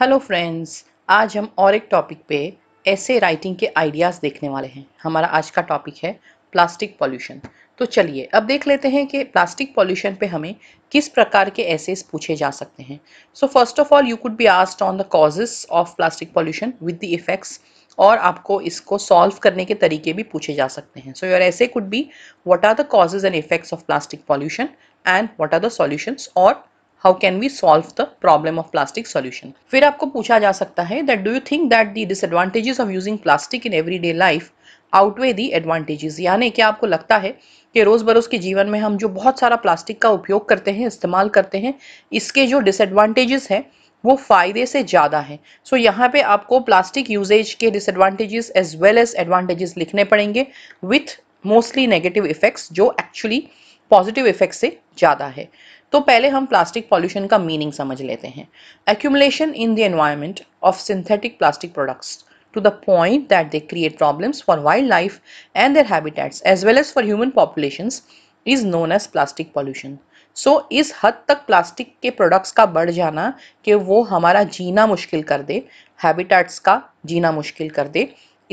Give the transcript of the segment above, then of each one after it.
Hello friends आज हम और एक टॉपिक पे ऐसे राइटिंग के आइडियाज़ देखने वाले हैं हमारा आज का टॉपिक है प्लास्टिक पॉल्यूशन तो चलिए अब देख लेते हैं कि प्लास्टिक पॉल्यूशन पे हमें किस प्रकार के ऐसे पूछे जा सकते हैं so first of all you could be asked on the causes of plastic pollution with the effects और आपको इसको सॉल्व करने के तरीके भी पूछे जा सकते हैं so your essay could be what are the causes and effects of plastic pollution and what are the solutions और how can we solve the problem of plastic solution फिर आपको पूछा जा सकता है that do you think that the disadvantages of using plastic in everyday life outweigh the advantages यानी क्या आपको लगता है कि रोज़ बरोज़ के जीवन में हम जो बहुत सारा प्लास्टिक का उपयोग करते हैं इस्तेमाल करते हैं इसके जो डिसएडवांटेजेस हैं वो फ़ायदे से ज़्यादा है सो so, यहाँ पे आपको प्लास्टिक यूजेज के disadvantages as well as advantages लिखने पड़ेंगे विथ मोस्टली नेगेटिव इफ़ेक्ट्स जो एक्चुअली पॉजिटिव इफ़ेक्ट से ज़्यादा है तो पहले हम प्लास्टिक पॉल्यूशन का मीनिंग समझ लेते हैं accumulation in the environment of synthetic plastic products to the point that they create problems for wildlife and their habitats as well as for human populations is known as plastic pollution. So इस हद तक plastic के products का बढ़ जाना कि वो हमारा जीना मुश्किल कर दे हैबिटेट्स का जीना मुश्किल कर दे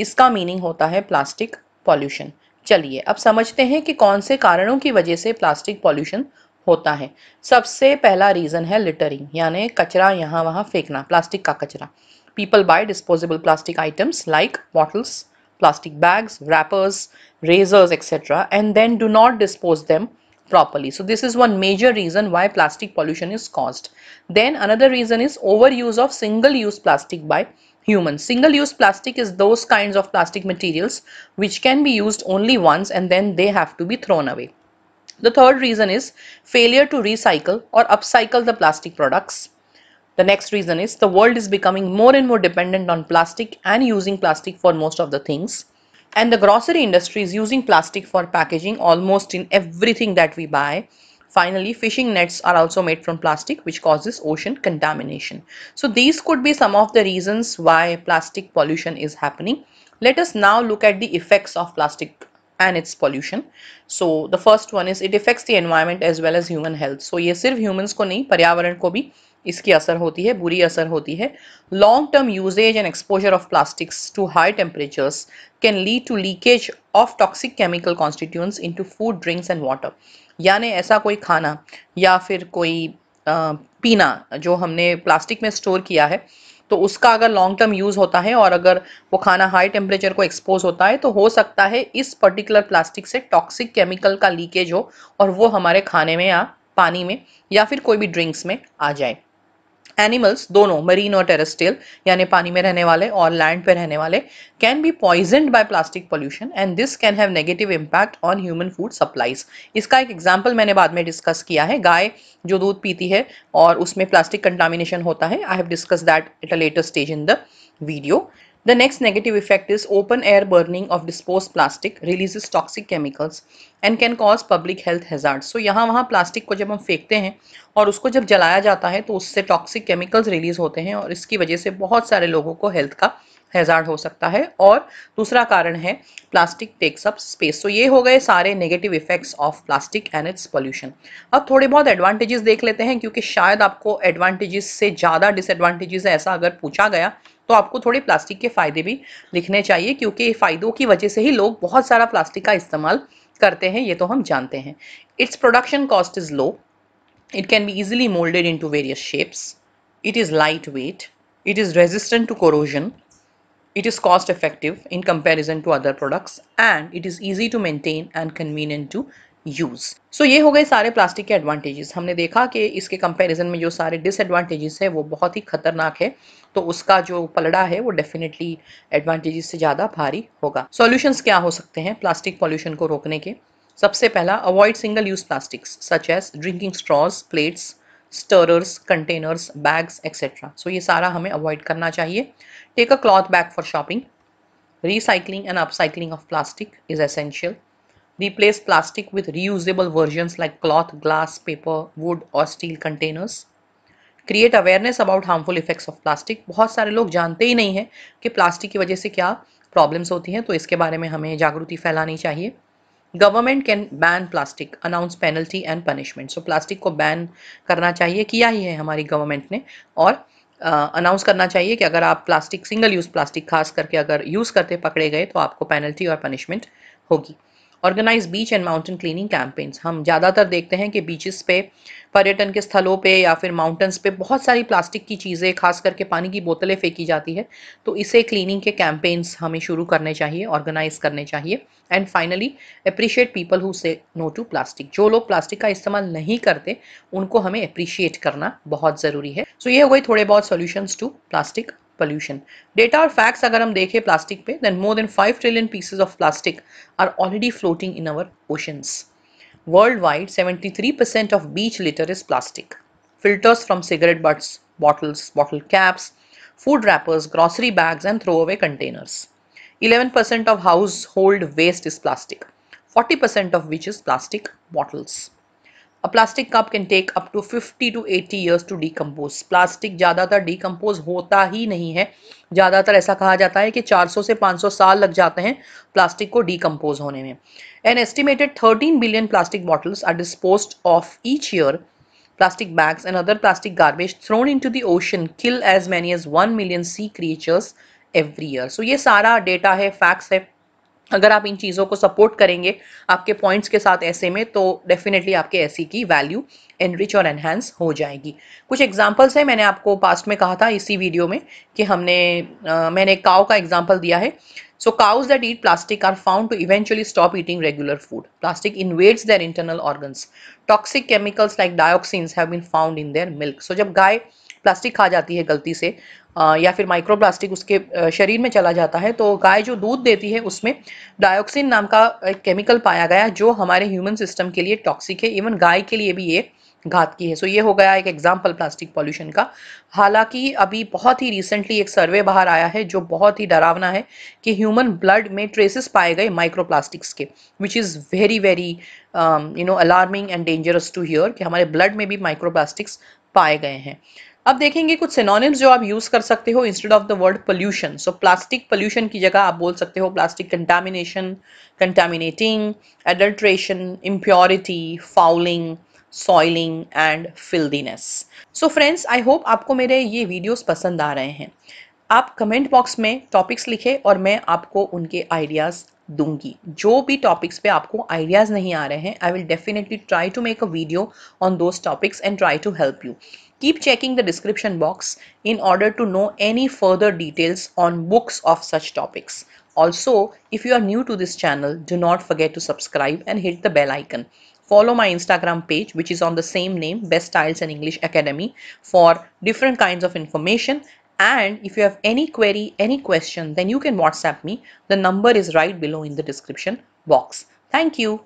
इसका मीनिंग होता है प्लास्टिक पॉल्यूशन चलिए अब समझते हैं कि कौन से कारणों की वजह से प्लास्टिक पॉल्यूशन होता है सबसे पहला रीज़न है लिटरिंग यानी कचरा यहाँ वहाँ फेंकना प्लास्टिक का कचरा people buy disposable plastic items like bottles plastic bags, wrappers, razors, etc. and then do not dispose them properly. So this is one major reason why plastic pollution is caused. Then another reason is overuse of single-use plastic by humans. Single-use plastic is those kinds of plastic materials which can be used only once and then they have to be thrown away. The third reason is failure to recycle or upcycle the plastic products. The next reason is the world is becoming more and more dependent on plastic and using plastic for most of the things. And the grocery industry is using plastic for packaging almost in everything that we buy. Finally, fishing nets are also made from plastic which causes ocean contamination. So these could be some of the reasons why plastic pollution is happening. Let us now look at the effects of plastic and its pollution so the first one is it affects the environment as well as human health so ये सिर्फ humans को नहीं पर्यावरण को भी इसकी असर होती है बुरी असर होती है long term usages and exposure of plastics to high temperatures can lead to leakage of toxic chemical constituents to food drinks and water यानी ऐसा कोई खाना या फिर कोई आ, पीना जो हमने प्लास्टिक में स्टोर किया है तो उसका अगर लॉन्ग टर्म यूज़ होता है और अगर वो खाना हाई टेम्परेचर को एक्सपोज होता है तो हो सकता है इस पर्टिकुलर प्लास्टिक से टॉक्सिक केमिकल का लीकेज हो और वो हमारे खाने में या पानी में या फिर कोई भी ड्रिंक्स में आ जाए एनिमल्स दोनों मरीन और टेरेस्ट्रियल यानी पानी में रहने वाले और लैंड पे रहने वाले can be poisoned by plastic pollution and this can have negative impact on human food supplies इसका एक एग्जाम्पल मैंने बाद में डिस्कस किया है गाय जो दूध पीती है और उसमें प्लास्टिक कंटामिनेशन होता है I have discuss that at a latest stage in the video The next negative effect is open air burning of disposed plastic releases toxic chemicals and can cause public health hazards. So यहाँ वहाँ plastic को जब हम फेंकते हैं और उसको जब जलाया जाता है तो उससे toxic chemicals release होते हैं और इसकी वजह से बहुत सारे लोगों को health का हैज़ार्ड हो सकता है और दूसरा कारण है प्लास्टिक टेक्स अप स्पेस तो ये हो गए सारे negative effects of plastic and its pollution अब थोड़े बहुत एडवांटेजेस देख लेते हैं क्योंकि शायद आपको एडवांटेजेस से ज़्यादा डिसएडवांटेजेस है ऐसा अगर पूछा गया तो आपको थोड़े प्लास्टिक के फ़ायदे भी लिखने चाहिए क्योंकि फ़ायदों की वजह से ही लोग बहुत सारा प्लास्टिक का इस्तेमाल करते हैं ये तो हम जानते हैं its production cost is low it can be easily moulded into various shapes it is light weight it is resistant to corrosion It is cost effective in comparison to other products and it is easy to maintain and convenient to use so so, ये हो गए सारे plastic के advantages हमने देखा कि इसके comparison में जो सारे डिसएडवांटेजेस है वो बहुत ही खतरनाक है तो उसका जो पलड़ा है वो डेफिनेटली एडवांटेजेस से ज़्यादा भारी होगा सॉल्यूशंस क्या हो सकते हैं प्लास्टिक पॉल्यूशन को रोकने के सबसे पहला avoid single use plastics such as drinking straws plates stirrers containers bags etcetera so ये सारा हमें अवॉइड करना चाहिए take a cloth bag for shopping recycling and upcycling of plastic is essential replace plastic with reusable version like cloth glass paper wood और steel containers create awareness about harmful effects of plastic बहुत सारे लोग जानते ही नहीं हैं कि plastic की वजह से क्या प्रॉब्लम्स होती हैं तो इसके बारे में हमें जागृति फैलानी चाहिए government can ban plastic announce penalty and punishment so plastic को बैन करना चाहिए किया ही है हमारी गवर्नमेंट ने और अनाउंस uh, करना चाहिए कि अगर आप प्लास्टिक सिंगल यूज़ प्लास्टिक खास करके अगर यूज़ करते पकड़े गए तो आपको पेनल्टी और पनिशमेंट होगी organize beach and mountain cleaning campaigns हम ज़्यादातर देखते हैं कि बीचेस पे पर्यटन के स्थलों पे या फिर माउंटेंस पे बहुत सारी प्लास्टिक की चीज़ें खास करके पानी की बोतलें फेंकी जाती है तो इसे क्लीनिंग के कैंपेन्स हमें शुरू करने चाहिए ऑर्गेनाइज करने चाहिए and finally appreciate people who say no to plastic जो लोग प्लास्टिक का इस्तेमाल नहीं करते उनको हमें अप्रिशिएट करना बहुत ज़रूरी है सो so ये हो गई थोड़े बहुत solutions to plastic pollution. Data or facts अगर हम देखें प्लास्टिक पे then more than 5 trillion pieces of plastic are already floating in our oceans. Worldwide 73% of beach litter is plastic. Filters from cigarette butts, bottles, bottle caps, food wrappers, grocery bags and throwaway containers. 11% of household waste is plastic, 40% of which is plastic bottles. A plastic cup can take up to 50 to 80 years to decompose plastic ज़्यादातर decompose होता ही नहीं है ज़्यादातर ऐसा कहा जाता है कि 400 से 500 साल लग जाते हैं प्लास्टिक को डीकम्पोज होने में an estimated 13 billion plastic bottles are dispose of each year plastic bags and other plastic garbage thrown in the ocean kill as many as one million sea creatures every year so ये सारा data है facts है अगर आप इन चीज़ों को support करेंगे आपके पॉइंट्स के साथ ऐसे में तो डेफिनेटली आपके ऐसी e की वैल्यू एनरिच और एनहेंस हो जाएगी कुछ एग्जांपल्स हैं मैंने आपको पास्ट में कहा था इसी वीडियो में कि हमने आ, मैंने काउ का एग्जांपल दिया है so cows that eat plastic are found to eventually stop eating regular food plastic invades their internal organs toxic chemicals like dioxins have been found in their milk so जब गाय plastic खा जाती है गलती से या फिर माइक्रो प्लास्टिक उसके शरीर में चला जाता है तो गाय जो दूध देती है उसमें डायोक्सिन नाम का एक केमिकल पाया गया जो हमारे ह्यूमन सिस्टम के लिए टॉक्सिक है इवन गाय के लिए भी ये घात की है सो so, ये हो गया एक एग्जाम्पल प्लास्टिक पॉल्यूशन का हालांकि अभी बहुत ही रिसेंटली एक सर्वे बाहर आया है जो बहुत ही डरावना है कि ह्यूमन ब्लड में ट्रेसेस पाए गए माइक्रो प्लास्टिक्स के which is very very you know alarming and dangerous to hear कि हमारे ब्लड में भी माइक्रो प्लास्टिक्स पाए गए हैं अब देखेंगे कुछ सिनोनिम्स जो आप यूज कर सकते हो instead of the word pollution so plastic pollution की जगह आप बोल सकते हो plastic contamination contaminating adulteration impurity fouling soiling and filthiness so friends I hope आपको मेरे ये वीडियोस पसंद आ रहे हैं आप कमेंट बॉक्स में टॉपिक्स लिखें और मैं आपको उनके आइडियाज़ दूंगी जो भी टॉपिक्स पे आपको आइडियाज़ नहीं आ रहे हैं I will definitely try to make a video on those topics and try to help you keep checking the description box in order to know any further details on books of such topics also if you are new to this channel do not forget to subscribe and hit the bell icon follow my instagram page which is on the same name best styles and english academy for different kinds of information And if you have any query, any question, then you can WhatsApp me. The number is right below in the description box. Thank you.